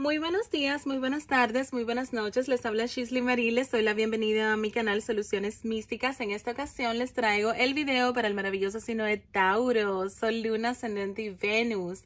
Muy buenos días, muy buenas tardes, muy buenas noches. Les habla Shisley Marie, Les doy la bienvenida a mi canal Soluciones Místicas. En esta ocasión les traigo el video para el maravilloso signo de Tauro, Sol, Luna, Ascendente y Venus,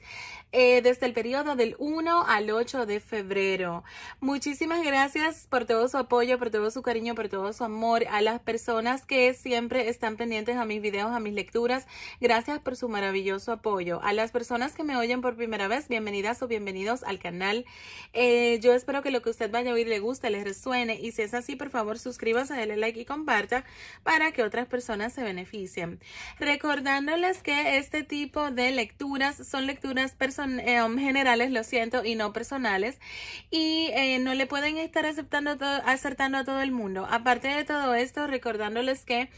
eh, desde el periodo del 1 al 8 de febrero. Muchísimas gracias por todo su apoyo, por todo su cariño, por todo su amor a las personas que siempre están pendientes a mis videos, a mis lecturas. Gracias por su maravilloso apoyo. A las personas que me oyen por primera vez, bienvenidas o bienvenidos al canal. Eh, yo espero que lo que usted vaya a oír le guste, le resuene y si es así, por favor suscríbase, dale like y comparta para que otras personas se beneficien. Recordándoles que este tipo de lecturas son lecturas eh, um, generales, lo siento, y no personales y eh, no le pueden estar aceptando acertando a todo el mundo. Aparte de todo esto, recordándoles que...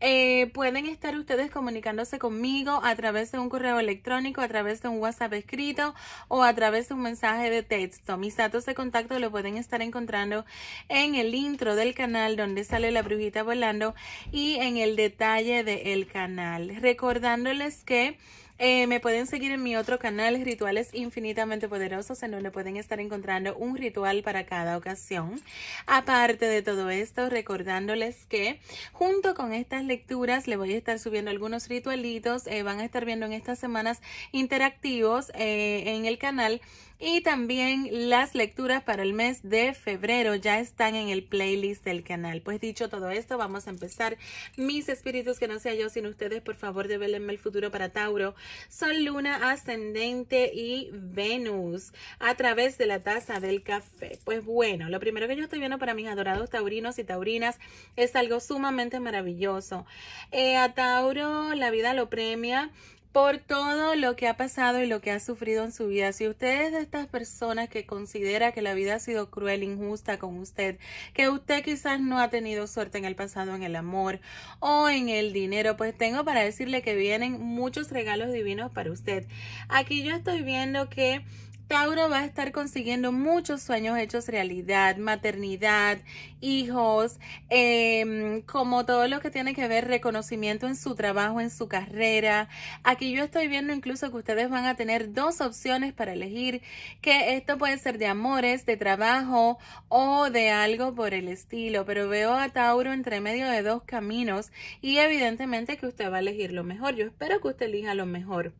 Eh, pueden estar ustedes comunicándose conmigo a través de un correo electrónico, a través de un WhatsApp escrito o a través de un mensaje de texto. Mis datos de contacto lo pueden estar encontrando en el intro del canal donde sale la brujita volando y en el detalle del canal. Recordándoles que... Eh, me pueden seguir en mi otro canal, Rituales Infinitamente Poderosos, en donde pueden estar encontrando un ritual para cada ocasión. Aparte de todo esto, recordándoles que junto con estas lecturas le voy a estar subiendo algunos ritualitos. Eh, van a estar viendo en estas semanas interactivos eh, en el canal y también las lecturas para el mes de febrero ya están en el playlist del canal. Pues dicho todo esto, vamos a empezar. Mis espíritus, que no sea yo sin ustedes, por favor, develenme el futuro para Tauro. Son Luna, Ascendente y Venus a través de la taza del café. Pues bueno, lo primero que yo estoy viendo para mis adorados taurinos y taurinas es algo sumamente maravilloso. Eh, a Tauro la vida lo premia por todo lo que ha pasado y lo que ha sufrido en su vida. Si usted es de estas personas que considera que la vida ha sido cruel, injusta con usted, que usted quizás no ha tenido suerte en el pasado, en el amor o en el dinero, pues tengo para decirle que vienen muchos regalos divinos para usted. Aquí yo estoy viendo que Tauro va a estar consiguiendo muchos sueños hechos realidad, maternidad, hijos, em, como todo lo que tiene que ver reconocimiento en su trabajo, en su carrera. Aquí yo estoy viendo incluso que ustedes van a tener dos opciones para elegir, que esto puede ser de amores, de trabajo o de algo por el estilo, pero veo a Tauro entre medio de dos caminos y evidentemente que usted va a elegir lo mejor. Yo espero que usted elija lo mejor.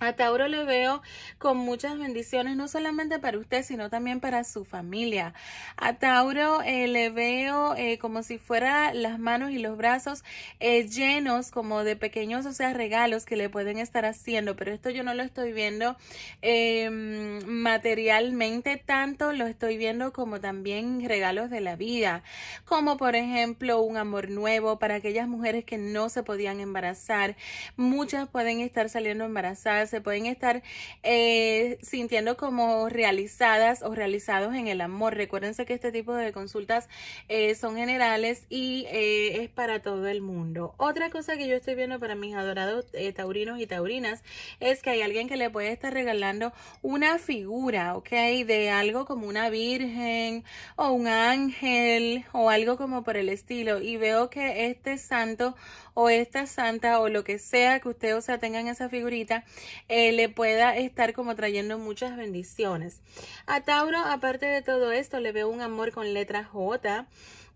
A Tauro le veo con muchas bendiciones, no solamente para usted, sino también para su familia. A Tauro eh, le veo eh, como si fuera las manos y los brazos eh, llenos como de pequeños, o sea, regalos que le pueden estar haciendo, pero esto yo no lo estoy viendo em, materialmente tanto, lo estoy viendo como también regalos de la vida, como por ejemplo un amor nuevo para aquellas mujeres que no se podían embarazar. Muchas pueden estar saliendo embarazadas se pueden estar eh, sintiendo como realizadas o realizados en el amor. Recuérdense que este tipo de consultas eh, son generales y eh, es para todo el mundo. Otra cosa que yo estoy viendo para mis adorados taurinos y taurinas es que hay alguien que le puede estar regalando una figura, ¿ok? De algo como una virgen o un ángel o algo como por el estilo. Y veo que este santo o esta santa o lo que sea que ustedes o sea, tengan esa figurita, eh, le pueda estar como trayendo muchas bendiciones. A Tauro, aparte de todo esto, le veo un amor con letra J.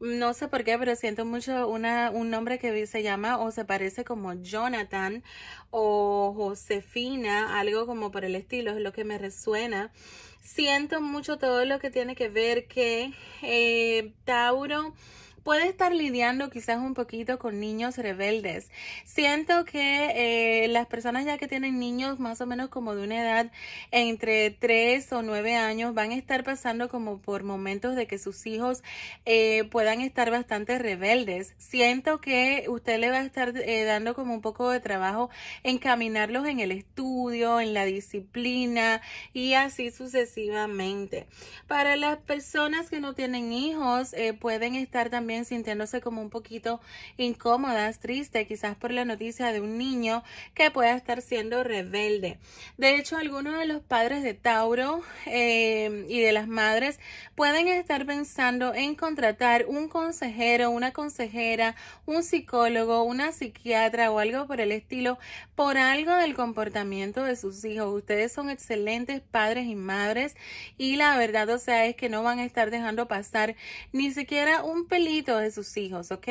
No sé por qué, pero siento mucho una, un nombre que se llama o se parece como Jonathan o Josefina, algo como por el estilo, es lo que me resuena. Siento mucho todo lo que tiene que ver que eh, Tauro puede estar lidiando quizás un poquito con niños rebeldes. Siento que eh, las personas ya que tienen niños más o menos como de una edad entre 3 o 9 años van a estar pasando como por momentos de que sus hijos eh, puedan estar bastante rebeldes. Siento que usted le va a estar eh, dando como un poco de trabajo encaminarlos en el estudio, en la disciplina y así sucesivamente. Para las personas que no tienen hijos pueden estar también sintiéndose como un poquito incómodas, triste, quizás por la noticia de un niño que pueda estar siendo rebelde. De hecho, algunos de los padres de Tauro eh, y de las madres pueden estar pensando en contratar un consejero, una consejera, un psicólogo, una psiquiatra o algo por el estilo por algo del comportamiento de sus hijos. Ustedes son excelentes padres y madres y la verdad, o sea, es que no van a estar dejando pasar ni siquiera un peligro de sus hijos, ¿ok?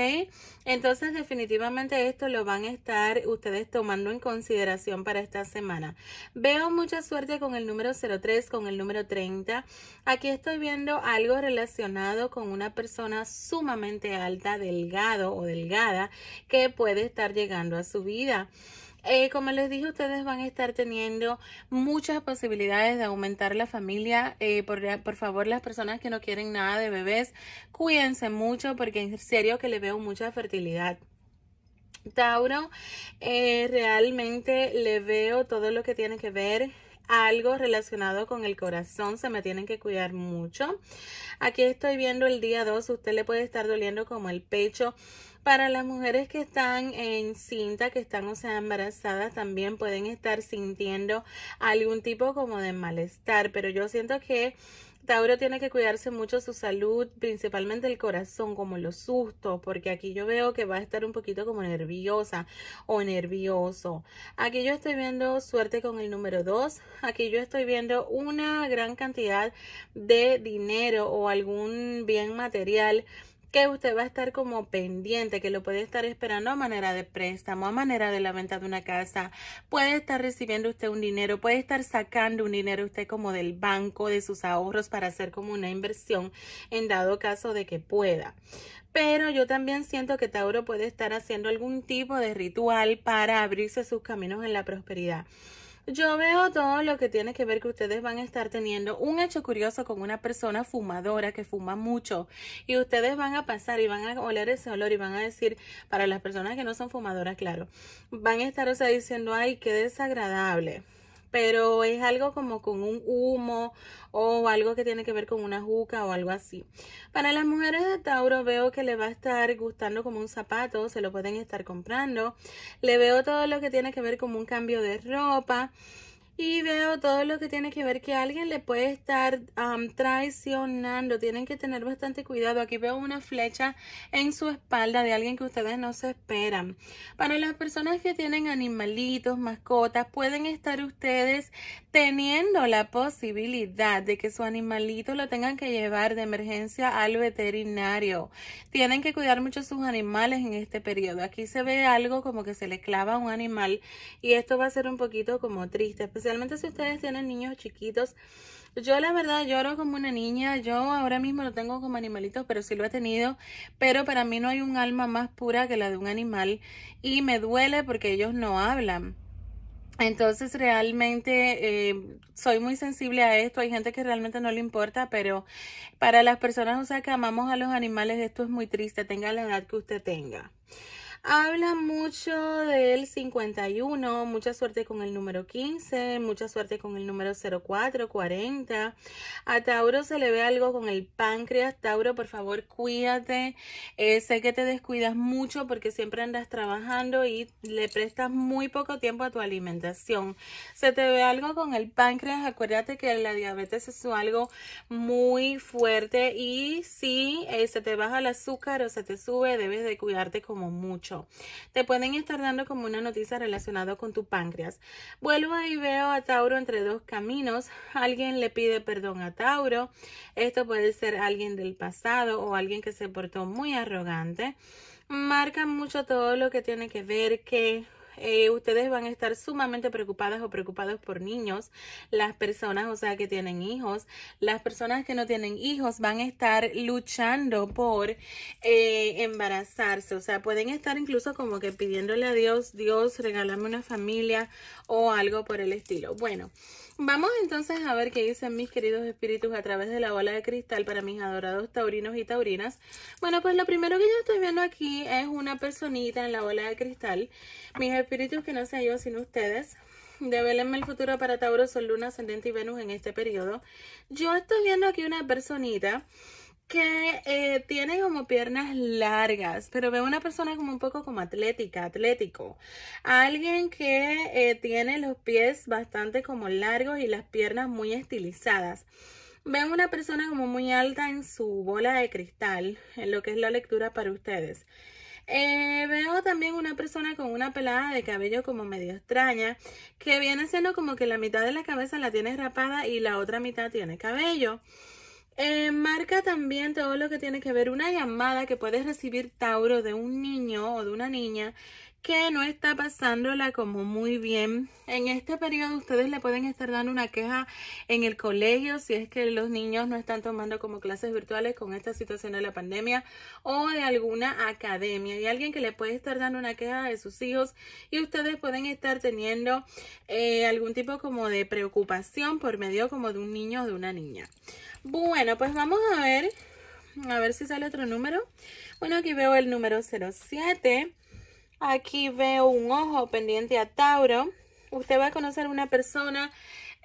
Entonces definitivamente esto lo van a estar ustedes tomando en consideración para esta semana. Veo mucha suerte con el número 03, con el número 30. Aquí estoy viendo algo relacionado con una persona sumamente alta, delgado o delgada, que puede estar llegando a su vida. Eh, como les dije, ustedes van a estar teniendo muchas posibilidades de aumentar la familia. Eh, por, por, favor, las personas que no quieren nada de bebés, cuídense mucho porque en serio que le veo mucha fertilidad. Tauro, eh, realmente le veo todo lo que tiene que ver algo relacionado con el corazón, se me tienen que cuidar mucho. Aquí estoy viendo el día 2, usted le puede estar doliendo como el pecho para las mujeres que están en cinta, que están o sea embarazadas, también pueden estar sintiendo algún tipo como de malestar, pero yo siento que Tauro tiene que cuidarse mucho su salud, principalmente el corazón, como los sustos, porque aquí yo veo que va a estar un poquito como nerviosa o nervioso. Aquí yo estoy viendo suerte con el número dos. aquí yo estoy viendo una gran cantidad de dinero o algún bien material que usted va a estar como pendiente, que lo puede estar esperando a manera de préstamo, a manera de la venta de una casa. Puede estar recibiendo usted un dinero, puede estar sacando un dinero usted como del banco, de sus ahorros para hacer como una inversión en dado caso de que pueda. Pero yo también siento que Tauro puede estar haciendo algún tipo de ritual para abrirse sus caminos en la prosperidad. Yo veo todo lo que tiene que ver que ustedes van a estar teniendo un hecho curioso con una persona fumadora que fuma mucho y ustedes van a pasar y van a oler ese olor y van a decir, para las personas que no son fumadoras, claro, van a estar, o sea, diciendo, ay, qué desagradable pero es algo como con un humo o algo que tiene que ver con una juca o algo así. Para las mujeres de Tauro veo que le va a estar gustando como un zapato, se lo pueden estar comprando. Le veo todo lo que tiene que ver como un cambio de ropa y veo todo lo que tiene que ver que alguien le puede estar traicionando. Tienen que tener bastante cuidado. Aquí veo una flecha en su espalda de alguien que ustedes no se esperan. Para las personas que tienen animalitos, mascotas, pueden estar ustedes teniendo la posibilidad de que su animalito lo tengan que llevar de emergencia al veterinario. Tienen que cuidar mucho sus animales en este periodo. Aquí se ve algo como que se le clava un animal y esto va a ser un poquito como triste, realmente si ustedes tienen niños chiquitos. Yo la verdad lloro como una niña, yo ahora mismo lo tengo como animalito, pero sí lo he tenido, pero para mí no hay un alma más pura que la de un animal y me duele porque ellos no hablan. Entonces realmente eh, soy muy sensible a esto, hay gente que realmente no le importa, pero para las personas o sea, que amamos a los animales esto es muy triste, tenga la edad que usted tenga. Habla mucho del 51, mucha suerte con el número 15, mucha suerte con el número 04, 40. A Tauro se le ve algo con el páncreas. Tauro, por favor, cuídate. Eh, sé que te descuidas mucho porque siempre andas trabajando y le prestas muy poco tiempo a tu alimentación. Se te ve algo con el páncreas. Acuérdate que la diabetes es algo muy fuerte y si eh, se te baja el azúcar o se te sube, debes de cuidarte como mucho. Te pueden estar dando como una noticia relacionada con tu páncreas. Vuelvo y veo a Tauro entre dos caminos. Alguien le pide perdón a Tauro. Esto puede ser alguien del pasado o alguien que se portó muy arrogante. Marca mucho todo lo que tiene que ver que eh, ustedes van a estar sumamente preocupadas o preocupados por niños, las personas, o sea, que tienen hijos, las personas que no tienen hijos van a estar luchando por eh, embarazarse, o sea, pueden estar incluso como que pidiéndole a Dios, Dios, regálame una familia o algo por el estilo. Bueno, Vamos entonces a ver qué dicen mis queridos espíritus a través de la bola de cristal para mis adorados taurinos y taurinas. Bueno, pues lo primero que yo estoy viendo aquí es una personita en la bola de cristal. Mis, espíritus que no sean yo sin ustedes, develenme el futuro para Tauro, Sol, Luna, Ascendente y Venus en este periodo. Yo estoy viendo aquí una personita que eh, tiene como piernas largas, pero veo una persona como un poco como atlética, atlético. Alguien que eh, tiene los pies bastante como largos y las piernas muy estilizadas. Veo una persona como muy alta en su bola de cristal, en lo que es la lectura para ustedes. Eh, una persona con una pelada de cabello como medio extraña, que viene siendo como que la mitad de la cabeza la tiene rapada y la otra mitad tiene cabello. Eh, marca también todo lo que tiene que ver una llamada que puedes recibir Tauro de un niño o de una niña que no está pasándola como muy bien. En este periodo ustedes le pueden estar dando una queja en el colegio si es que los niños no están tomando como clases virtuales con esta situación de la pandemia o de alguna academia. y alguien que le puede estar dando una queja de sus hijos y ustedes pueden estar teniendo eh, algún tipo como de preocupación por medio como de un niño o de una niña. Bueno, pues vamos a ver. A ver si sale otro número. Bueno, aquí veo el número 07. Aquí veo un ojo pendiente a Tauro. Usted va a conocer una persona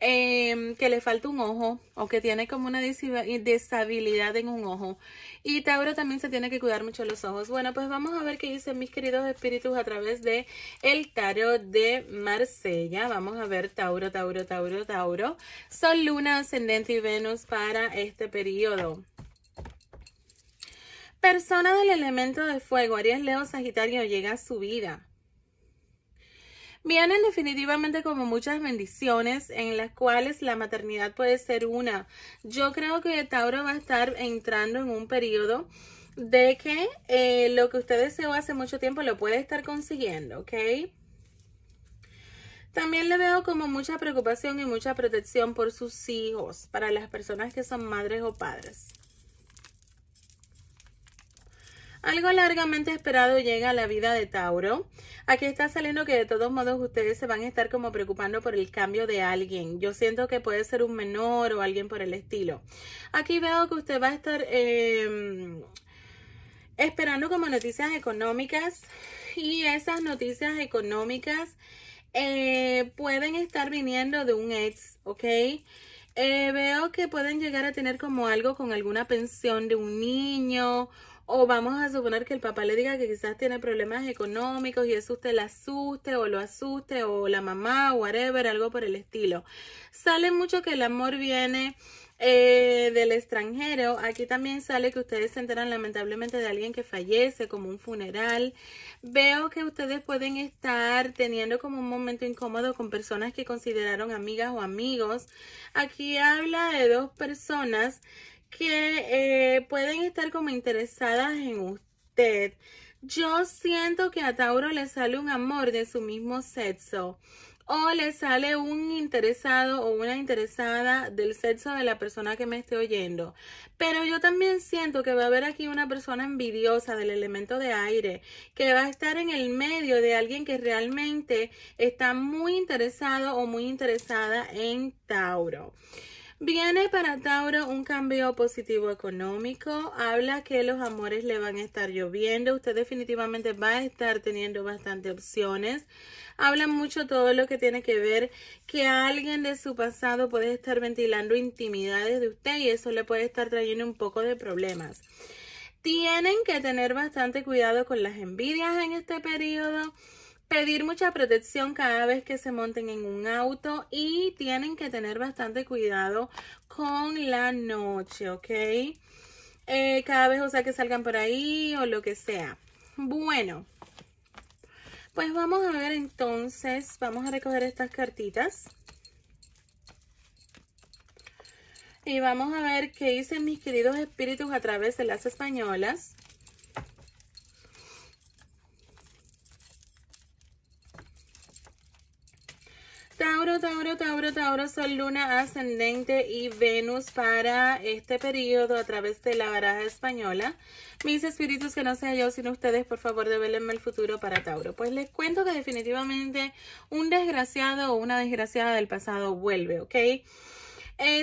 em, que le falta un ojo o que tiene como una deshabilidad en un ojo. Y Tauro también se tiene que cuidar mucho los ojos. Bueno, pues vamos a ver qué dicen mis queridos espíritus a través de el tarot de Marsella. Vamos a ver Tauro, Tauro, Tauro, Tauro. Sol, Luna, Ascendente y Venus para este periodo. Persona del elemento de fuego, Aries, Leo, Sagitario, llega a su vida. Vienen definitivamente como muchas bendiciones en las cuales la maternidad puede ser una. Yo creo que Tauro va a estar entrando en un periodo de que eh, lo que usted deseó hace mucho tiempo lo puede estar consiguiendo, ¿ok? También le veo como mucha preocupación y mucha protección por sus hijos, para las personas que son madres o padres. Algo largamente esperado llega a la vida de Tauro. Aquí está saliendo que de todos modos ustedes se van a estar como preocupando por el cambio de alguien. Yo siento que puede ser un menor o alguien por el estilo. Aquí veo que usted va a estar em, esperando como noticias económicas y esas noticias económicas eh, pueden estar viniendo de un ex, ¿ok? Eh, veo que pueden llegar a tener como algo con alguna pensión de un niño o vamos a suponer que el papá le diga que quizás tiene problemas económicos y eso usted le asuste o lo asuste o la mamá o whatever, algo por el estilo. Sale mucho que el amor viene eh, del extranjero. Aquí también sale que ustedes se enteran lamentablemente de alguien que fallece, como un funeral. Veo que ustedes pueden estar teniendo como un momento incómodo con personas que consideraron amigas o amigos. Aquí habla de dos personas que eh, pueden estar como interesadas en usted. Yo siento que a Tauro le sale un amor de su mismo sexo o le sale un interesado o una interesada del sexo de la persona que me esté oyendo. Pero yo también siento que va a haber aquí una persona envidiosa del elemento de aire, que va a estar en el medio de alguien que realmente está muy interesado o muy interesada en Tauro. Viene para Tauro un cambio positivo económico. Habla que los amores le van a estar lloviendo. Usted definitivamente va a estar teniendo bastantes opciones. Habla mucho todo lo que tiene que ver que alguien de su pasado puede estar ventilando intimidades de usted y eso le puede estar trayendo un poco de problemas. Tienen que tener bastante cuidado con las envidias en este periodo pedir mucha protección cada vez que se monten en un auto y tienen que tener bastante cuidado con la noche, ¿ok? Eh, cada vez, o sea, que salgan por ahí o lo que sea. Bueno, pues vamos a ver entonces, vamos a recoger estas cartitas. Y vamos a ver qué dicen mis queridos espíritus a través de las españolas. Tauro, Tauro, Tauro, Tauro, Sol, Luna, Ascendente y Venus para este periodo a través de la baraja española. Mis espíritus, que no sea yo sino ustedes, por favor, devélenme el futuro para Tauro. Pues les cuento que definitivamente un desgraciado o una desgraciada del pasado vuelve, ¿ok?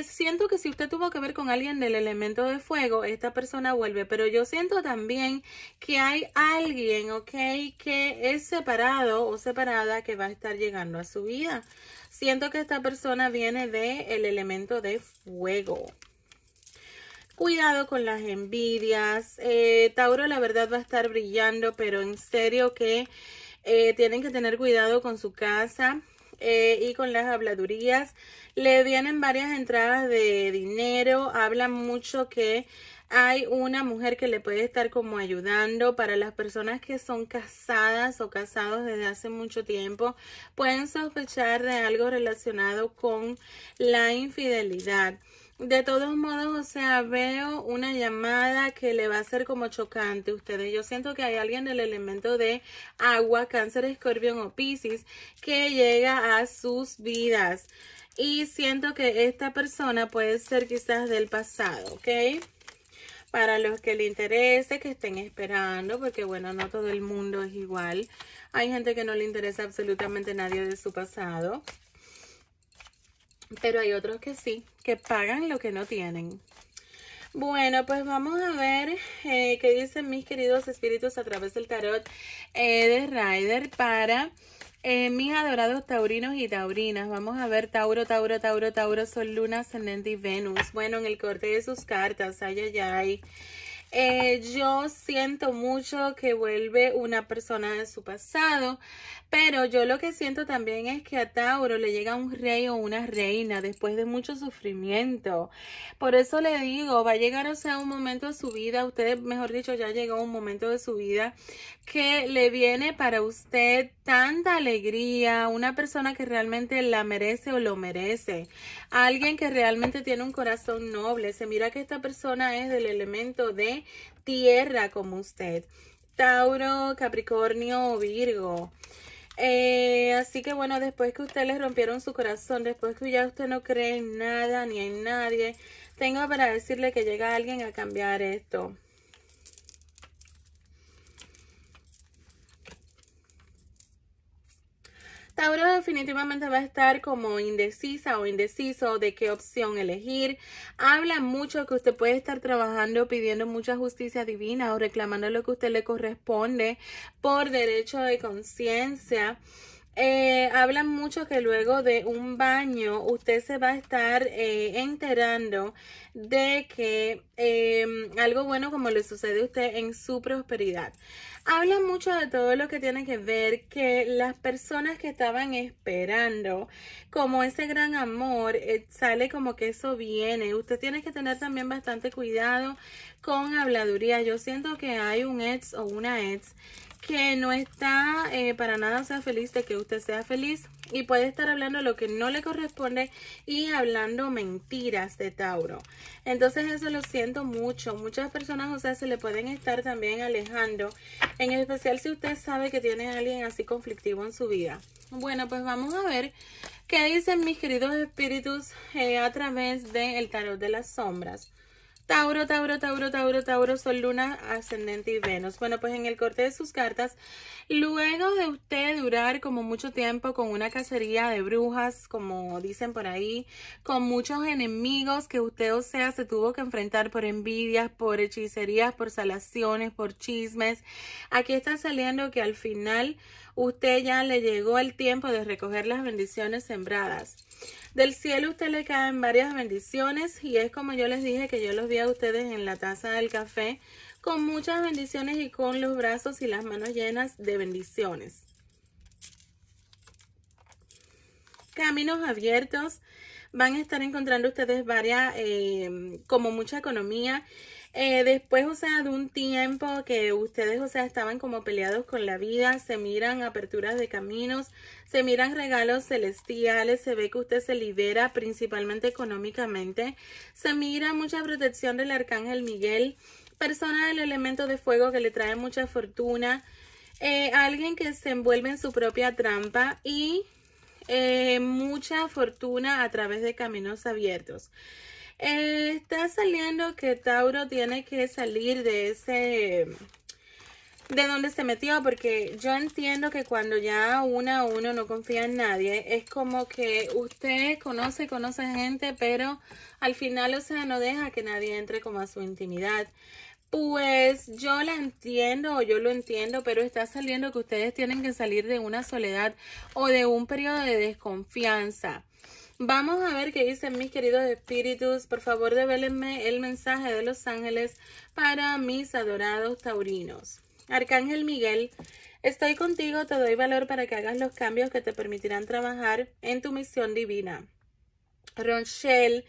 siento que si usted tuvo que ver con alguien del elemento de fuego, esta persona vuelve, pero yo siento también que hay alguien, ¿ok? Que es separado o separada que va a estar llegando a su vida. Siento que esta persona viene del el elemento de fuego. Cuidado con las envidias. Eh, Tauro, la verdad va a estar brillando, pero en serio que eh, tienen que tener cuidado con su casa eh, y con las habladurías. Le vienen varias entradas de dinero. Habla mucho que hay una mujer que le puede estar como ayudando para las personas que son casadas o casados desde hace mucho tiempo pueden sospechar de algo relacionado con la infidelidad de todos modos, o sea, veo una llamada que le va a ser como chocante a ustedes. Yo siento que hay alguien del elemento de agua, cáncer, escorpión o piscis que llega a sus vidas. Y siento que esta persona puede ser quizás del pasado, ¿ok? Para los que le interese, que estén esperando, porque bueno, no todo el mundo es igual. Hay gente que no le interesa absolutamente nadie de su pasado. Pero hay otros que sí, que pagan lo que no tienen. Bueno, pues vamos a ver eh, qué dicen mis queridos espíritus a través del tarot eh, de Rider para eh, mis adorados taurinos y taurinas. Vamos a ver Tauro, Tauro, Tauro, Tauro, Sol, Luna, Ascendente y Venus. Bueno, en el corte de sus cartas, ay, ay, ay. Eh, yo siento mucho que vuelve una persona de su pasado, pero yo lo que siento también es que a Tauro le llega un rey o una reina después de mucho sufrimiento. Por eso le digo, va a llegar o sea un momento de su vida, usted, mejor dicho, ya llegó un momento de su vida que le viene para usted tanta alegría, una persona que realmente la merece o lo merece, alguien que realmente tiene un corazón noble. Se mira que esta persona es del elemento de tierra como usted. Tauro, Capricornio o Virgo. Eh, así que bueno, después que ustedes le rompieron su corazón, después que ya usted no cree en nada ni en nadie, tengo para decirle que llega alguien a cambiar esto. Tauro definitivamente va a estar como indecisa o indeciso de qué opción elegir. Habla mucho que usted puede estar trabajando pidiendo mucha justicia divina o reclamando lo que usted le corresponde por derecho de conciencia. Eh, hablan mucho que luego de un baño usted se va a estar eh, enterando de que em, algo bueno como le sucede a usted en su prosperidad. Hablan mucho de todo lo que tiene que ver que las personas que estaban esperando, como ese gran amor, eh, sale como que eso viene. Usted tiene que tener también bastante cuidado con habladuría. Yo siento que hay un ex o una ex que no está eh, para nada sea feliz de que usted sea feliz y puede estar hablando lo que no le corresponde y hablando mentiras de Tauro. Entonces eso lo siento mucho. Muchas personas, o sea, se le pueden estar también alejando, en especial si usted sabe que tiene a alguien así conflictivo en su vida. Bueno, pues vamos a ver qué dicen mis queridos espíritus eh, a través del el tarot de las sombras. Tauro, Tauro, Tauro, Tauro, Tauro, Sol, Luna, Ascendente y Venus. Bueno, pues en el corte de sus cartas, luego de usted durar como mucho tiempo con una cacería de brujas, como dicen por ahí, con muchos enemigos que usted, o sea, se tuvo que enfrentar por envidias, por hechicerías, por salaciones, por chismes, aquí está saliendo que al final Usted ya le llegó el tiempo de recoger las bendiciones sembradas. Del cielo usted le caen varias bendiciones y es como yo les dije que yo los vi a ustedes en la taza del café con muchas bendiciones y con los brazos y las manos llenas de bendiciones. Caminos abiertos van a estar encontrando ustedes varias, eh, como mucha economía eh, después, o sea, de un tiempo que ustedes, o sea, estaban como peleados con la vida, se miran aperturas de caminos, se miran regalos celestiales, se ve que usted se libera principalmente económicamente, se mira mucha protección del arcángel Miguel, persona del elemento de fuego que le trae mucha fortuna, eh, alguien que se envuelve en su propia trampa y eh, mucha fortuna a través de caminos abiertos está saliendo que Tauro tiene que salir de ese de donde se metió, porque yo entiendo que cuando ya uno a uno no confía en nadie, es como que usted conoce, conoce gente, pero al final, o sea, no deja que nadie entre como a su intimidad. Pues yo la entiendo, yo lo entiendo, pero está saliendo que ustedes tienen que salir de una soledad o de un periodo de desconfianza. Vamos a ver qué dicen mis queridos espíritus. Por favor, devélenme el mensaje de los ángeles para mis adorados taurinos. Arcángel Miguel, estoy contigo, te doy valor para que hagas los cambios que te permitirán trabajar en tu misión divina. Ronchel,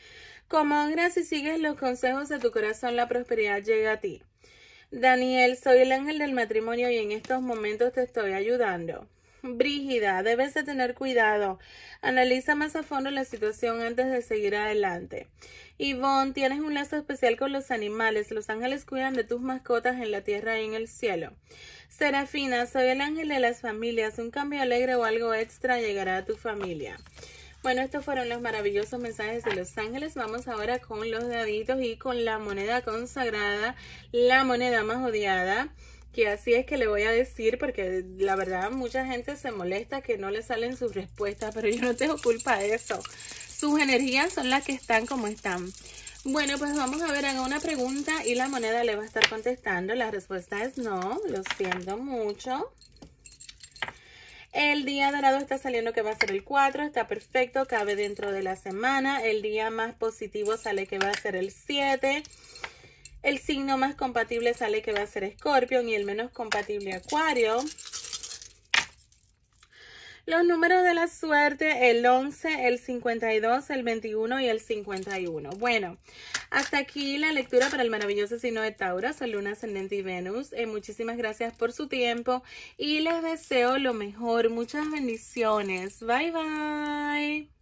como honra y sigues los consejos de tu corazón, la prosperidad llega a ti. Daniel, soy el ángel del matrimonio y en estos momentos te estoy ayudando. Brígida, debes de tener cuidado. Analiza más a fondo la situación antes de seguir adelante. Yvonne, tienes un lazo especial con los animales. Los ángeles cuidan de tus mascotas en la tierra y en el cielo. Serafina, soy el ángel de las familias. Un cambio alegre o algo extra llegará a tu familia. Bueno, estos fueron los maravillosos mensajes de Los Ángeles. Vamos ahora con los daditos y con la moneda consagrada, la moneda más odiada que así es que le voy a decir porque la verdad mucha gente se molesta que no le salen sus respuestas, pero yo no tengo culpa de eso. Sus energías son las que están como están. Bueno, pues vamos a ver, haga una pregunta y la moneda le va a estar contestando. La respuesta es no, lo siento mucho. El día dorado está saliendo que va a ser el 4, está perfecto, cabe dentro de la semana. El día más positivo sale que va a ser el 7. El signo más compatible sale que va a ser Scorpion y el menos compatible Acuario. Los números de la suerte, el 11, el 52, el 21 y el 51. Bueno, hasta aquí la lectura para el maravilloso signo de Tauro, Sol, Luna, Ascendente y Venus. Eh, muchísimas gracias por su tiempo y les deseo lo mejor. Muchas bendiciones. Bye, bye.